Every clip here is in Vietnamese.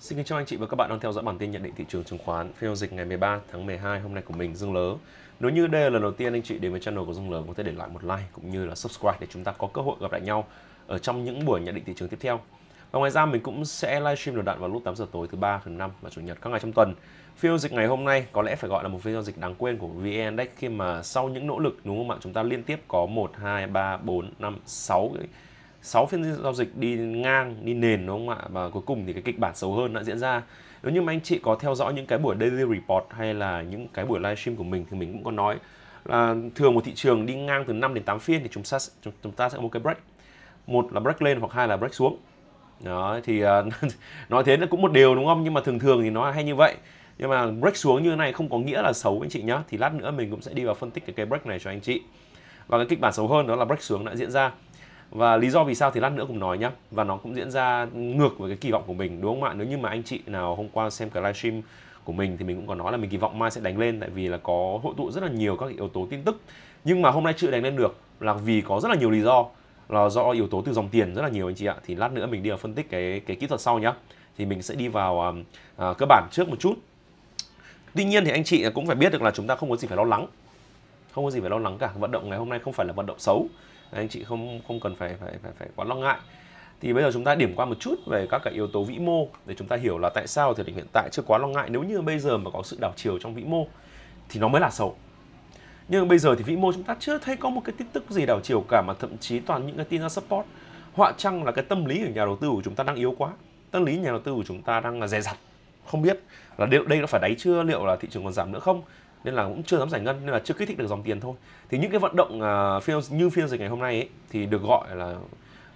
Xin kính chào anh chị và các bạn đang theo dõi bản tin nhận định thị trường chứng khoán phiên giao dịch ngày 13 tháng 12 hôm nay của mình Dương Lớ. Nếu như đây là lần đầu tiên anh chị đến với channel của Dương Lớ có thể để lại một like cũng như là subscribe để chúng ta có cơ hội gặp lại nhau ở trong những buổi nhận định thị trường tiếp theo. Và ngoài ra mình cũng sẽ livestream đều đặn vào lúc 8 giờ tối thứ ba, thứ năm và chủ nhật các ngày trong tuần. Phiên giao dịch ngày hôm nay có lẽ phải gọi là một phiên giao dịch đáng quên của VN Index khi mà sau những nỗ lực đúng không ạ, chúng ta liên tiếp có 1 2 3 4 5 6 6 phiên giao dịch đi ngang đi nền đúng không ạ và cuối cùng thì cái kịch bản xấu hơn đã diễn ra nếu như mà anh chị có theo dõi những cái buổi daily report hay là những cái buổi livestream của mình thì mình cũng có nói là thường một thị trường đi ngang từ 5 đến 8 phiên thì chúng ta chúng ta sẽ có một cái break một là break lên hoặc hai là break xuống đó thì uh, nói thế nó cũng một điều đúng không nhưng mà thường thường thì nó hay như vậy nhưng mà break xuống như thế này không có nghĩa là xấu anh chị nhá thì lát nữa mình cũng sẽ đi vào phân tích cái, cái break này cho anh chị và cái kịch bản xấu hơn đó là break xuống đã diễn ra và lý do vì sao thì lát nữa cũng nói nhá và nó cũng diễn ra ngược với cái kỳ vọng của mình đúng không ạ nếu như mà anh chị nào hôm qua xem cái livestream của mình thì mình cũng có nói là mình kỳ vọng mai sẽ đánh lên tại vì là có hội tụ rất là nhiều các yếu tố tin tức nhưng mà hôm nay chưa đánh lên được là vì có rất là nhiều lý do là do yếu tố từ dòng tiền rất là nhiều anh chị ạ thì lát nữa mình đi vào phân tích cái cái kỹ thuật sau nhá thì mình sẽ đi vào um, à, cơ bản trước một chút tuy nhiên thì anh chị cũng phải biết được là chúng ta không có gì phải lo lắng không có gì phải lo lắng cả vận động ngày hôm nay không phải là vận động xấu anh chị không không cần phải phải phải, phải quá lo ngại thì bây giờ chúng ta điểm qua một chút về các cái yếu tố vĩ mô để chúng ta hiểu là tại sao thời điểm hiện tại chưa quá lo ngại nếu như bây giờ mà có sự đảo chiều trong vĩ mô thì nó mới là xấu nhưng bây giờ thì vĩ mô chúng ta chưa thấy có một cái tin tức gì đảo chiều cả mà thậm chí toàn những cái tin ra support họa chăng là cái tâm lý của nhà đầu tư của chúng ta đang yếu quá tâm lý nhà đầu tư của chúng ta đang là dè dặt không biết là liệu đây nó phải đáy chưa liệu là thị trường còn giảm nữa không nên là cũng chưa dám giải ngân nên là chưa kích thích được dòng tiền thôi thì những cái vận động uh, như phiên dịch ngày hôm nay ấy, thì được gọi là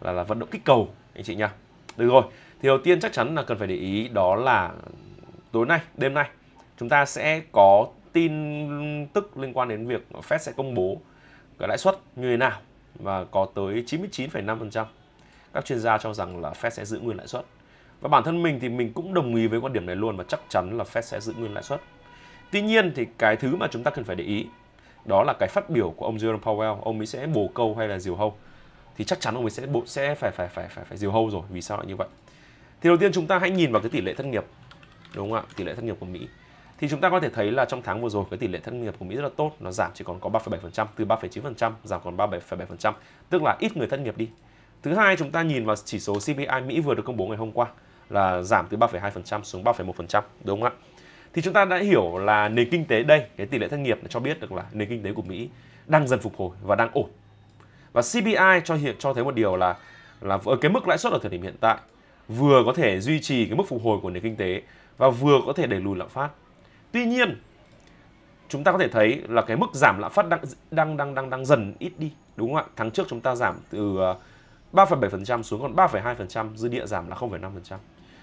là là vận động kích cầu anh chị nha được rồi thì đầu tiên chắc chắn là cần phải để ý đó là tối nay đêm nay chúng ta sẽ có tin tức liên quan đến việc Fed sẽ công bố cái lãi suất như thế nào và có tới 99,5% các chuyên gia cho rằng là Fed sẽ giữ nguyên lãi suất và bản thân mình thì mình cũng đồng ý với quan điểm này luôn và chắc chắn là Fed sẽ giữ nguyên lãi suất Tuy nhiên thì cái thứ mà chúng ta cần phải để ý đó là cái phát biểu của ông Jerome Powell, ông ấy sẽ bồ câu hay là diều hâu. Thì chắc chắn ông ấy sẽ bộ sẽ phải phải phải phải phải diều hâu rồi, vì sao lại như vậy? Thì đầu tiên chúng ta hãy nhìn vào cái tỷ lệ thất nghiệp. Đúng không ạ? Tỷ lệ thất nghiệp của Mỹ. Thì chúng ta có thể thấy là trong tháng vừa rồi cái tỷ lệ thất nghiệp của Mỹ rất là tốt, nó giảm chỉ còn có 3,7% từ 3,9% giảm còn 3,7%, tức là ít người thất nghiệp đi. Thứ hai chúng ta nhìn vào chỉ số CPI Mỹ vừa được công bố ngày hôm qua là giảm từ 3,2% xuống 3,1%, đúng không ạ? thì chúng ta đã hiểu là nền kinh tế đây cái tỷ lệ thất nghiệp cho biết được là nền kinh tế của Mỹ đang dần phục hồi và đang ổn và CPI cho hiện cho thấy một điều là là ở cái mức lãi suất ở thời điểm hiện tại vừa có thể duy trì cái mức phục hồi của nền kinh tế và vừa có thể đẩy lùi lạm phát. Tuy nhiên, chúng ta có thể thấy là cái mức giảm lạm phát đang đang đang đang đang dần ít đi, đúng không ạ? Tháng trước chúng ta giảm từ 3,7% ờ, xuống còn 3,2%, dư địa giảm là 0,5%.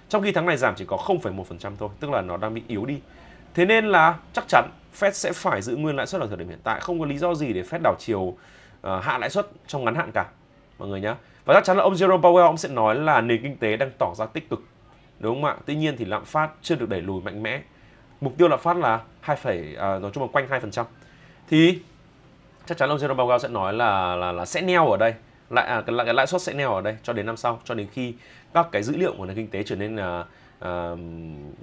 Trong khi tháng này giảm chỉ có 0,1% thôi, tức là nó đang bị yếu đi. Thế nên là chắc chắn Fed sẽ phải giữ nguyên lãi suất ở thời điểm hiện tại, không có lý do gì để Fed đảo chiều uh, hạ lãi suất trong ngắn hạn cả mọi người nhé. Và chắc chắn là ông Jerome Powell ông sẽ nói là nền kinh tế đang tỏ ra tích cực. Đúng không ạ? Tuy nhiên thì lạm phát chưa được đẩy lùi mạnh mẽ. Mục tiêu lạm phát là 2, uh, à, nói chung là quanh 2%. Thì chắc chắn ông Jerome Powell sẽ nói là là là sẽ neo ở đây lại à, cái, cái lãi suất sẽ neo ở đây cho đến năm sau cho đến khi các cái dữ liệu của nền kinh tế trở nên là à,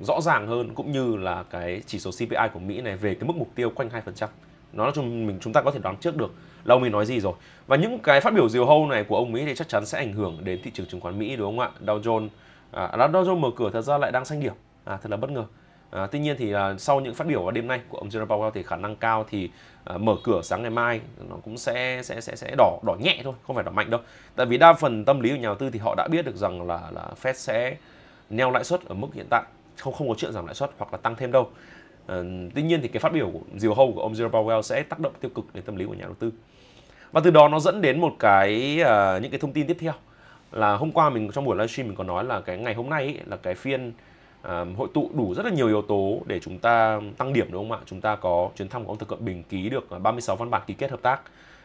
rõ ràng hơn cũng như là cái chỉ số CPI của Mỹ này về cái mức mục tiêu quanh 2%. Nó là chúng mình chúng ta có thể đoán trước được lâu mình nói gì rồi. Và những cái phát biểu diều hâu này của ông Mỹ thì chắc chắn sẽ ảnh hưởng đến thị trường chứng khoán Mỹ đúng không ạ? Dow Jones à, Dow Jones mở cửa thật ra lại đang xanh điểm. À thật là bất ngờ. À, tuy nhiên thì à, sau những phát biểu vào đêm nay của ông Jerome Powell thì khả năng cao thì à, mở cửa sáng ngày mai nó cũng sẽ sẽ sẽ sẽ đỏ đỏ nhẹ thôi, không phải đỏ mạnh đâu. Tại vì đa phần tâm lý của nhà đầu tư thì họ đã biết được rằng là là Fed sẽ neo lãi suất ở mức hiện tại, không không có chuyện giảm lãi suất hoặc là tăng thêm đâu. À, tuy nhiên thì cái phát biểu diều hâu của ông Jerome Powell sẽ tác động tiêu cực đến tâm lý của nhà đầu tư và từ đó nó dẫn đến một cái uh, những cái thông tin tiếp theo là hôm qua mình trong buổi livestream mình có nói là cái ngày hôm nay ấy, là cái phiên hội tụ đủ rất là nhiều yếu tố để chúng ta tăng điểm đúng không ạ? Chúng ta có chuyến thăm của ông Tập Cận Bình ký được 36 ờ, văn bản ký kết hợp tác.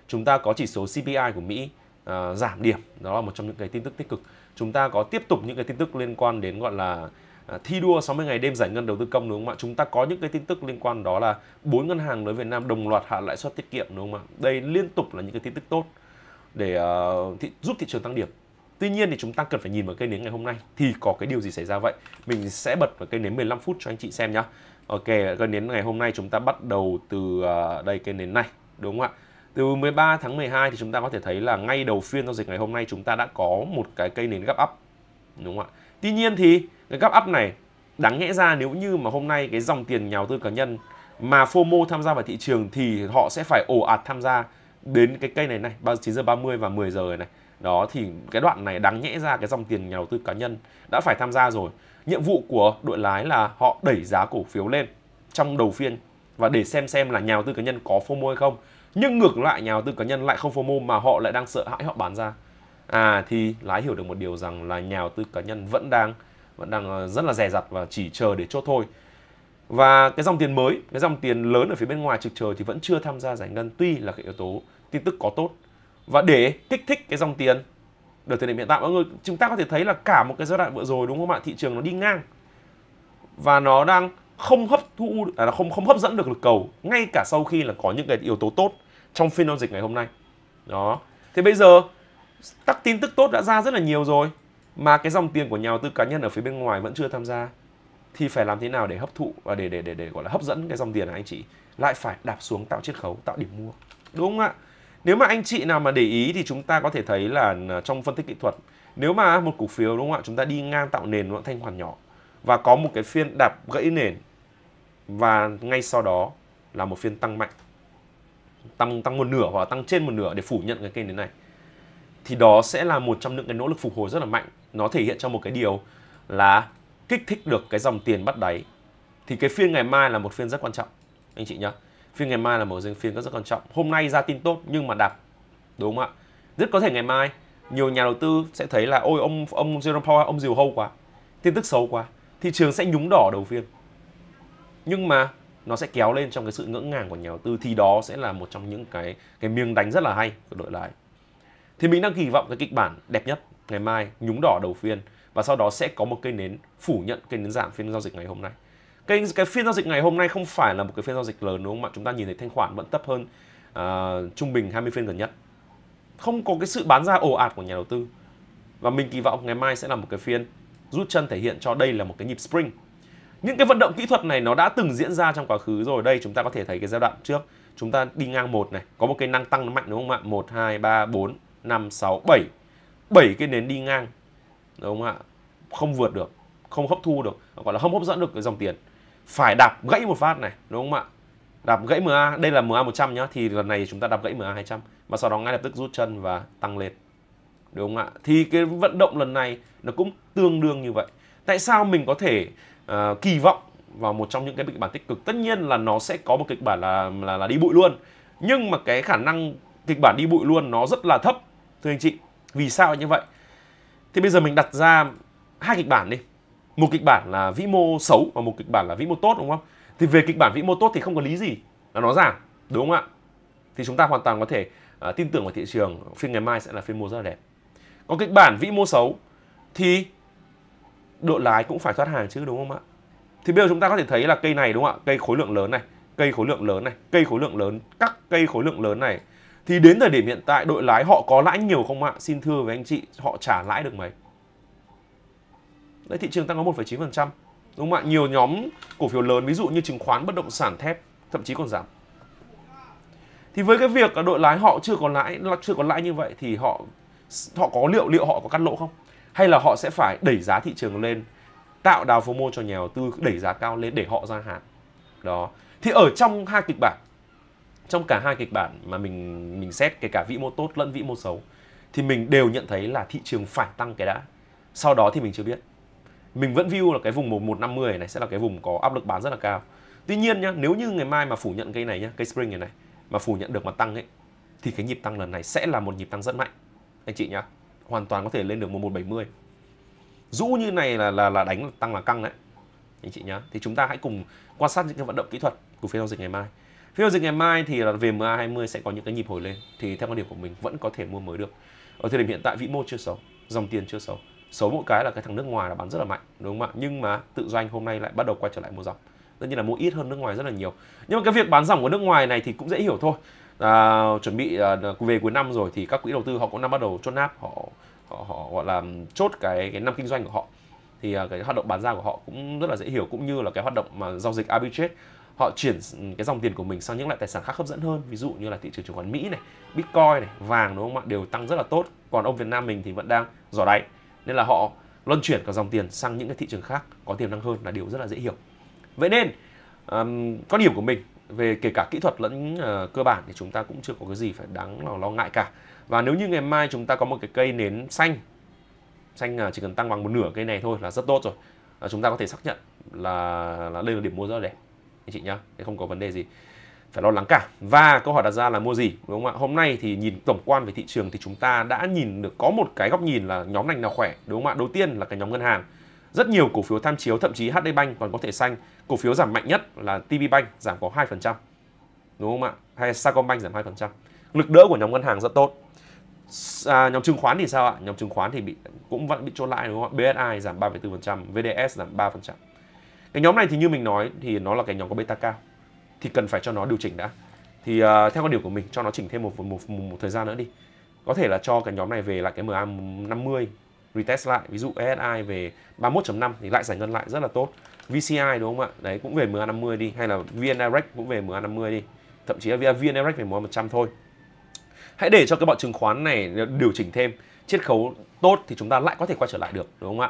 Chúng ta có chỉ số CPI của Mỹ uh, giảm điểm, đó là một trong những cái tin tức tích cực. Chúng ta có tiếp tục những cái tin tức liên quan đến gọi là ờ, thi đua 60 ngày đêm giải ngân đầu tư công đúng không ạ? Chúng ta có những cái tin tức liên quan đó là bốn ngân hàng lớn Việt Nam đồng loạt hạ lãi suất tiết kiệm đúng không ạ? Đây liên tục là những cái tin tức tốt để uh, thị, giúp thị trường tăng điểm. Tuy nhiên thì chúng ta cần phải nhìn vào cây nến ngày hôm nay thì có cái điều gì xảy ra vậy? Mình sẽ bật vào cây nến 15 phút cho anh chị xem nhá. Ok, cây nến ngày hôm nay chúng ta bắt đầu từ à, đây cây nến này, đúng không ạ? Từ 13 tháng 12 thì chúng ta có thể thấy là ngay đầu phiên giao dịch ngày hôm nay chúng ta đã có một cái cây nến gấp up. Đúng không ạ? Tuy nhiên thì cái gấp up này đáng nhẽ ra nếu như mà hôm nay cái dòng tiền nhà đầu tư cá nhân mà FOMO tham gia vào thị trường thì họ sẽ phải ồ ạt tham gia đến cái cây này này 9 giờ 30 và 10 giờ này đó thì cái đoạn này đáng nhẽ ra cái dòng tiền nhà đầu tư cá nhân đã phải tham gia rồi nhiệm vụ của đội lái là họ đẩy giá cổ phiếu lên trong đầu phiên và để xem xem là nhà đầu tư cá nhân có FOMO hay không nhưng ngược lại nhà đầu tư cá nhân lại không FOMO mà họ lại đang sợ hãi họ bán ra à thì lái hiểu được một điều rằng là nhà đầu tư cá nhân vẫn đang vẫn đang ờ, rất là dè dặt và chỉ chờ để chốt thôi và cái dòng tiền mới cái dòng tiền lớn ở phía bên ngoài trực chờ thì vẫn chưa tham gia giải ngân tuy là cái yếu tố tin tức có tốt và để kích thích cái dòng tiền được thời điểm hiện tại mọi người chúng ta có thể thấy là cả một cái giai đoạn vừa rồi đúng không ạ thị trường nó đi ngang và nó đang không hấp thu là không không hấp dẫn được lực cầu ngay cả sau khi là có những cái yếu tố tốt trong phiên giao dịch ngày hôm nay đó thế bây giờ các tin tức tốt đã ra rất là nhiều rồi mà cái dòng tiền của nhà đầu tư cá nhân ở phía bên ngoài vẫn chưa tham gia thì phải làm thế nào để hấp thụ và để để để để gọi là hấp dẫn cái dòng tiền này anh chị lại phải đạp xuống tạo chiết khấu tạo điểm mua đúng không ạ nếu mà anh chị nào mà để ý thì chúng ta có thể thấy là à, trong phân tích kỹ thuật nếu mà một cổ phiếu đúng không ạ chúng ta đi ngang tạo nền nó thanh khoản nhỏ và có một cái phiên đạp gãy nền và ngay sau đó là một phiên tăng mạnh tăng tăng một nửa hoặc tăng trên một nửa để phủ nhận cái kênh đến này thì đó sẽ là một trong những cái nỗ lực phục hồi rất là mạnh nó thể hiện trong một cái điều là kích thích được cái dòng tiền bắt đáy thì cái phiên ngày mai là một phiên rất quan trọng anh chị nhé phiên ngày mai là mở rừng phiên rất rất quan trọng hôm nay ra tin tốt nhưng mà đạp đúng không ạ rất có thể ngày mai nhiều nhà đầu tư sẽ thấy là ôi ông ông Jerome Powell ông diều hâu quá tin tức xấu quá thị trường sẽ nhúng đỏ đầu phiên nhưng mà nó sẽ kéo lên trong cái sự ngỡ ngàng của nhà đầu tư thì đó sẽ là một trong những cái cái miếng đánh rất là hay của đội lái thì mình đang kỳ vọng cái kịch bản đẹp nhất ngày mai nhúng đỏ đầu phiên và sau đó sẽ có một cây nến phủ nhận cây nến giảm phiên giao dịch ngày hôm nay cái cái phiên giao dịch ngày hôm nay không phải là một cái phiên giao dịch lớn đúng không ạ chúng ta nhìn thấy thanh khoản vẫn thấp hơn uh, trung bình 20 phiên gần nhất không có cái sự bán ra ồ ạt của nhà đầu tư và mình kỳ vọng ngày mai sẽ là một cái phiên rút chân thể hiện cho đây là một cái nhịp spring những cái vận động kỹ thuật này nó đã từng diễn ra trong quá khứ rồi đây chúng ta có thể thấy cái giai đoạn trước chúng ta đi ngang một này có một cái năng tăng nó mạnh đúng không ạ Một hai ba bốn năm sáu bảy bảy cái nến đi ngang đúng không ạ không vượt được không hấp thu được gọi là không hấp dẫn được cái dòng tiền phải đạp gãy một phát này đúng không ạ đạp gãy MA đây là MA 100 nhá thì lần này chúng ta đạp gãy MA 200 và sau đó ngay lập tức rút chân và tăng lên đúng không ạ thì cái vận động lần này nó cũng tương đương như vậy tại sao mình có thể uh, kỳ vọng vào một trong những cái kịch bản tích cực tất nhiên là nó sẽ có một kịch bản là là, là đi bụi luôn nhưng mà cái khả năng kịch bản đi bụi luôn nó rất là thấp thưa anh chị vì sao như vậy thì bây giờ mình đặt ra hai kịch bản đi một kịch bản là vĩ mô xấu và một kịch bản là vĩ mô tốt đúng không thì về kịch bản vĩ mô tốt thì không có lý gì là nó giảm đúng không ạ thì chúng ta hoàn toàn có thể uh, tin tưởng vào thị trường phiên ngày mai sẽ là phiên mua rất là đẹp còn kịch bản vĩ mô xấu thì đội lái cũng phải thoát hàng chứ đúng không ạ thì bây giờ chúng ta có thể thấy là cây này đúng không ạ cây khối lượng lớn này cây khối lượng lớn này cây khối lượng lớn các cây khối lượng lớn này thì đến thời điểm hiện tại đội lái họ có lãi nhiều không ạ xin thưa với anh chị họ trả lãi được mấy Đấy, thị trường tăng có 1,9%. Đúng không ạ? Nhiều nhóm cổ phiếu lớn ví dụ như chứng khoán, bất động sản, thép thậm chí còn giảm. Thì với cái việc đội lái họ chưa có lãi chưa có lãi như vậy thì họ họ có liệu liệu họ có cắt lỗ không? Hay là họ sẽ phải đẩy giá thị trường lên, tạo đào phô mô cho nhà đầu tư đẩy giá cao lên để họ ra hạn Đó. Thì ở trong hai kịch bản trong cả hai kịch bản mà mình mình xét kể cả vĩ mô tốt lẫn vĩ mô xấu thì mình đều nhận thấy là thị trường phải tăng cái đã sau đó thì mình chưa biết mình vẫn view là cái vùng 1150 này sẽ là cái vùng có áp lực bán rất là cao tuy nhiên nhá nếu như ngày mai mà phủ nhận cây này nhá cây spring này này mà phủ nhận được mà tăng ấy thì cái nhịp tăng lần này sẽ là một nhịp tăng rất mạnh anh chị nhá hoàn toàn có thể lên được 1170 dũ như này là là là đánh tăng là căng đấy anh chị nhá thì chúng ta hãy cùng quan sát những cái vận động kỹ thuật của phiên giao dịch ngày mai phiên giao dịch ngày mai thì là về MA 20 sẽ có những cái nhịp hồi lên thì theo quan điểm của mình vẫn có thể mua mới được ở thời điểm hiện tại vĩ mô chưa xấu dòng tiền chưa xấu xấu một cái là cái thằng nước ngoài là bán rất là mạnh đúng không ạ nhưng mà tự doanh hôm nay lại bắt đầu quay trở lại mua dòng tất nhiên là mua ít hơn nước ngoài rất là nhiều nhưng mà cái việc bán dòng của nước ngoài này thì cũng dễ hiểu thôi à, chuẩn bị à, về cuối năm rồi thì các quỹ đầu tư họ cũng đang bắt đầu chốt nắp họ họ, họ gọi là chốt cái cái năm kinh doanh của họ thì à, cái hoạt động bán ra của họ cũng rất là dễ hiểu cũng như là cái hoạt động mà giao dịch arbitrage họ chuyển cái dòng tiền của mình sang những loại tài sản khác hấp dẫn hơn ví dụ như là thị trường chứng khoán Mỹ này, Bitcoin này, vàng đúng không ạ đều tăng rất là tốt còn ông Việt Nam mình thì vẫn đang giỏ đáy nên là họ luân chuyển cả dòng tiền sang những cái thị trường khác có tiềm năng hơn là điều rất là dễ hiểu vậy nên um, quan điểm của mình về kể cả kỹ thuật lẫn uh, cơ bản thì chúng ta cũng chưa có cái gì phải đáng lo, lo ngại cả và nếu như ngày mai chúng ta có một cái cây nến xanh xanh ờ, chỉ cần tăng bằng một nửa cây này thôi là rất tốt rồi à, chúng ta có thể xác nhận là, là đây là điểm mua rất là đẹp anh chị nhá không có vấn đề gì phải lo lắng cả và câu hỏi đặt ra là mua gì đúng không ạ hôm nay thì nhìn tổng quan về thị trường thì chúng ta đã nhìn được có một cái góc nhìn là nhóm ngành nào khỏe đúng không ạ đầu tiên là cái nhóm ngân hàng rất nhiều cổ phiếu tham chiếu thậm chí HD Bank còn có thể xanh cổ phiếu giảm mạnh nhất là TB Bank giảm có 2% đúng không ạ hay Sacombank giảm 2% lực đỡ của nhóm ngân hàng rất tốt à, nhóm chứng khoán thì sao ạ nhóm chứng khoán thì bị cũng vẫn bị chốt lại đúng không ạ BSI giảm 3,4% VDS giảm 3% cái nhóm này thì như mình nói thì nó là cái nhóm có beta cao thì cần phải cho nó điều chỉnh đã thì uh, theo quan điểm của mình cho nó chỉnh thêm một, một một một thời gian nữa đi có thể là cho cái nhóm này về lại cái MA 50 retest lại ví dụ ESI về 31.5 thì lại giải ngân lại rất là tốt VCI đúng không ạ đấy cũng về MA 50 đi hay là VN Direct cũng về MA 50 đi thậm chí là VN Direct về MA 100 thôi hãy để cho cái bọn chứng khoán này điều chỉnh thêm chiết khấu tốt thì chúng ta lại có thể quay trở lại được đúng không ạ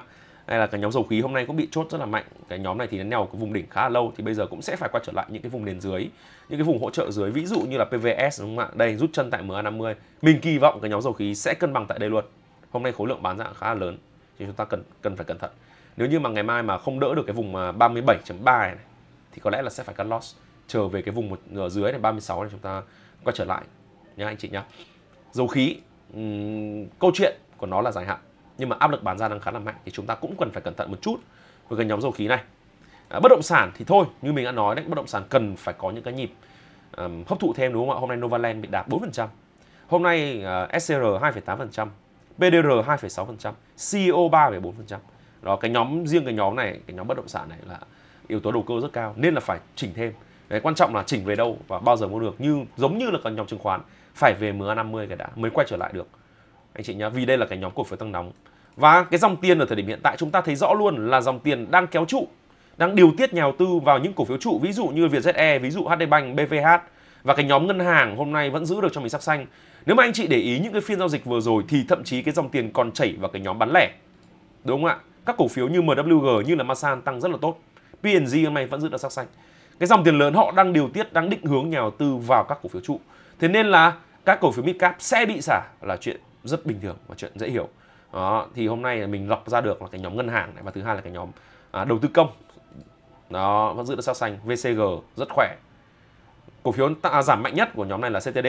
hay là cả nhóm dầu khí hôm nay cũng bị chốt rất là mạnh cái nhóm này thì nó neo cái vùng đỉnh khá là lâu thì bây giờ cũng sẽ phải quay trở lại những cái vùng nền dưới những cái vùng hỗ trợ dưới ví dụ như là PVS đúng không ạ đây rút chân tại MA50 mình kỳ vọng cái nhóm dầu khí sẽ cân bằng tại đây luôn hôm nay khối lượng bán ra khá là lớn thì chúng ta cần cần phải cẩn thận nếu như mà ngày mai mà không đỡ được cái vùng 37.3 này thì có lẽ là sẽ phải cắt loss chờ về cái vùng một nửa dưới này 36 này chúng ta quay trở lại nhá anh chị nhá dầu khí um, câu chuyện của nó là dài hạn nhưng mà áp lực bán ra đang khá là mạnh thì chúng ta cũng cần phải cẩn thận một chút với cái nhóm dầu khí này à, bất động sản thì thôi như mình đã nói đấy bất động sản cần phải có những cái nhịp um, hấp thụ thêm đúng không ạ hôm nay Novaland bị đạt 4% hôm nay uh, SCR 2,8% PDR 2,6% CO 3,4% đó cái nhóm riêng cái nhóm này cái nhóm bất động sản này là yếu tố đầu cơ rất cao nên là phải chỉnh thêm Đấy, quan trọng là chỉnh về đâu và bao giờ mua được như giống như là còn nhóm chứng khoán phải về MA50 cái đã mới quay trở lại được anh chị nhá vì đây là cái nhóm cổ phiếu tăng nóng và cái dòng tiền ở thời điểm hiện tại chúng ta thấy rõ luôn là dòng tiền đang kéo trụ, đang điều tiết nhà đầu tư vào những cổ phiếu trụ ví dụ như Vietjet air ví dụ HD Bank, BVH và cái nhóm ngân hàng hôm nay vẫn giữ được cho mình sắc xanh. Nếu mà anh chị để ý những cái phiên giao dịch vừa rồi thì thậm chí cái dòng tiền còn chảy vào cái nhóm bán lẻ. Đúng không ạ? Các cổ phiếu như MWG như là Masan tăng rất là tốt. P&G hôm nay vẫn giữ được sắc xanh. Cái dòng tiền lớn họ đang điều tiết, đang định hướng nhà đầu tư vào các cổ phiếu trụ. Thế nên là các cổ phiếu midcap sẽ bị xả là chuyện rất bình thường và chuyện dễ hiểu đó thì hôm nay mình lọc ra được là cái nhóm ngân hàng này và thứ hai là cái nhóm à, đầu tư công đó vẫn giữ được sao xanh VCG rất khỏe cổ phiếu à, giảm mạnh nhất của nhóm này là CTD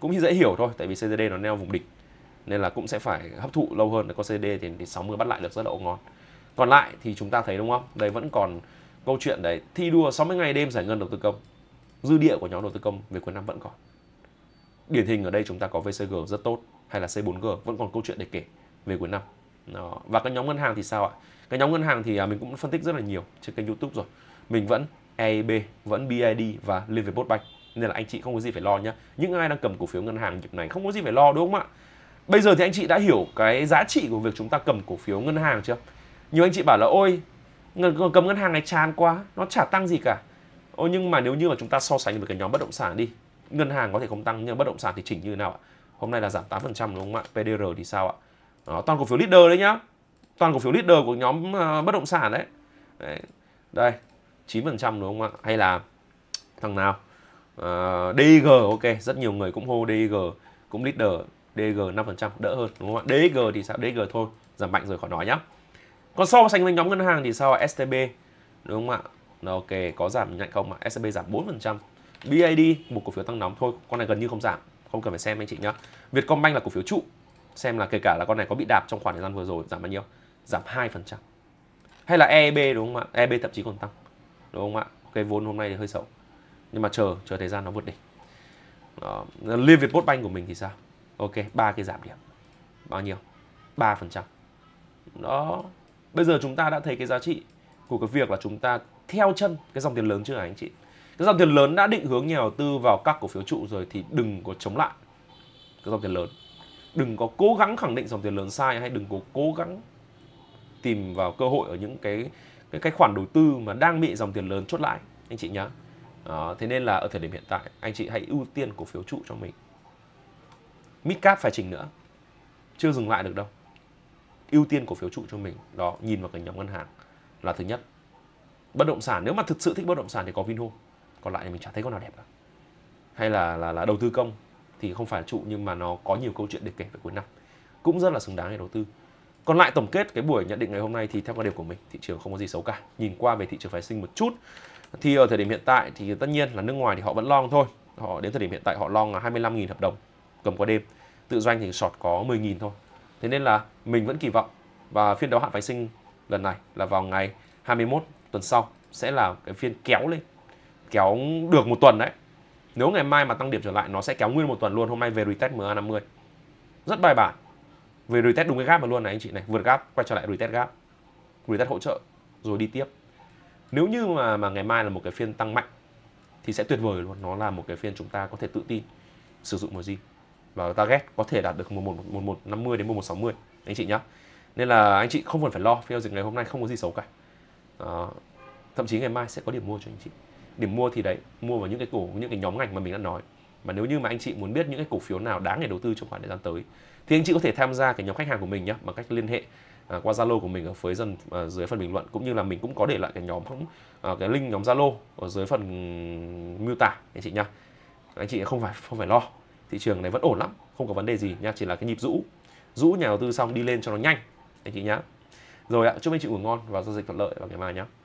cũng dễ hiểu thôi tại vì CTD nó neo vùng đỉnh nên là cũng sẽ phải hấp thụ lâu hơn để có CTD thì, thì 60 bắt lại được rất là ngon còn lại thì chúng ta thấy đúng không đây vẫn còn câu chuyện đấy thi đua 60 ngày đêm giải ngân đầu tư công dư địa của nhóm đầu tư công về cuối năm vẫn còn điển hình ở đây chúng ta có VCG rất tốt hay là C4G vẫn còn câu chuyện để kể về cuối năm đó. và cái nhóm ngân hàng thì sao ạ cái nhóm ngân hàng thì à, mình cũng phân tích rất là nhiều trên kênh youtube rồi mình vẫn eib vẫn BID và liên Liverpool Bank nên là anh chị không có gì phải lo nhé những ai đang cầm cổ phiếu ngân hàng dịp này không có gì phải lo đúng không ạ bây giờ thì anh chị đã hiểu cái giá trị của việc chúng ta cầm cổ phiếu ngân hàng chưa nhiều anh chị bảo là ôi cầm ngân hàng này chán quá nó chả tăng gì cả ôi nhưng mà nếu như mà chúng ta so sánh với cái nhóm bất động sản đi ngân hàng có thể không tăng nhưng bất động sản thì chỉnh như thế nào ạ hôm nay là giảm 8% đúng không ạ PDR thì sao ạ đó, toàn cổ phiếu leader đấy nhá. Toàn cổ phiếu leader của nhóm ờ, bất động sản đấy. đấy. Đây, trăm đúng không ạ? Hay là thằng nào? Uh, ờ, DG ok, rất nhiều người cũng hô DG cũng leader, DG năm phần trăm đỡ hơn đúng không ạ? DG thì sao? DG thôi, giảm mạnh rồi khỏi nói nhá. Còn so sánh với nhóm ngân hàng thì sao? STB đúng không ạ? ok, có giảm nhanh không ạ? STB giảm bốn phần trăm BID một cổ phiếu tăng nóng thôi, con này gần như không giảm, không cần phải xem anh chị nhá. Vietcombank là cổ phiếu trụ, xem là kể cả là con này có bị đạp trong khoảng thời gian vừa rồi giảm bao nhiêu giảm 2% hay là EB đúng không ạ EB thậm chí còn tăng đúng không ạ Cái vốn hôm nay thì hơi xấu nhưng mà chờ chờ thời gian nó vượt đỉnh đó. Ờ, Liên Việt Banh của mình thì sao ok ba cái giảm điểm bao nhiêu 3% đó bây giờ chúng ta đã thấy cái giá trị của cái việc là chúng ta theo chân cái dòng tiền lớn chưa hả anh chị cái dòng tiền lớn đã định hướng nhà đầu tư vào các cổ phiếu trụ rồi thì đừng có chống lại cái dòng tiền lớn đừng có cố gắng khẳng định dòng tiền lớn sai hay đừng có cố gắng tìm vào cơ hội ở những cái cái, cái khoản đầu tư mà đang bị dòng tiền lớn chốt lãi anh chị nhá đó, thế nên là ở thời điểm hiện tại anh chị hãy ưu tiên cổ phiếu trụ cho mình midcap phải chỉnh nữa chưa dừng lại được đâu ưu tiên cổ phiếu trụ cho mình đó nhìn vào cái nhóm ngân hàng là thứ nhất bất động sản nếu mà thực sự thích bất động sản thì có vinhome còn lại thì mình chả thấy con nào đẹp cả hay là là là đầu tư công thì không phải trụ nhưng mà nó có nhiều câu chuyện để kể về cuối năm cũng rất là xứng đáng để đầu tư còn lại tổng kết cái buổi nhận định ngày hôm nay thì theo quan điểm của mình thị trường không có gì xấu cả nhìn qua về thị trường phái sinh một chút thì ở thời điểm hiện tại thì tất nhiên là nước ngoài thì họ vẫn long thôi họ đến thời điểm hiện tại họ long là 25.000 hợp đồng cầm qua đêm tự doanh thì short có 10.000 thôi thế nên là mình vẫn kỳ vọng và phiên đáo hạn phái sinh lần này là vào ngày 21 tuần sau sẽ là cái phiên kéo lên kéo được một tuần đấy nếu ngày mai mà tăng điểm trở lại nó sẽ kéo nguyên một tuần luôn. Hôm nay về retest MA50. Rất bài bản. Về retest đúng cái gap mà luôn này anh chị này, vượt gap quay trở lại retest gap. Retest hỗ trợ rồi đi tiếp. Nếu như mà mà ngày mai là một cái phiên tăng mạnh thì sẽ tuyệt vời luôn, nó là một cái phiên chúng ta có thể tự tin sử dụng một gì và target có thể đạt được 11 1150 đến 1160 anh chị nhá. Nên là anh chị không cần phải lo phiên giao dịch ngày hôm nay không có gì xấu cả. À, thậm chí ngày mai sẽ có điểm mua cho anh chị điểm mua thì đấy mua vào những cái cổ những cái nhóm ngành mà mình đã nói và nếu như mà anh chị muốn biết những cái cổ phiếu nào đáng để đầu tư trong khoảng thời gian tới thì anh chị có thể tham gia cái nhóm khách hàng của mình nhé bằng cách liên hệ à, qua zalo của mình ở phía dần à, dưới phần bình luận cũng như là mình cũng có để lại cái nhóm à, cái link nhóm zalo ở dưới phần miêu tả anh chị nhá anh chị không phải không phải lo thị trường này vẫn ổn lắm không có vấn đề gì nha chỉ là cái nhịp rũ rũ nhà đầu tư xong đi lên cho nó nhanh anh chị nhá rồi ạ chúc anh chị ngủ ngon và giao dịch thuận lợi vào ngày mai nhé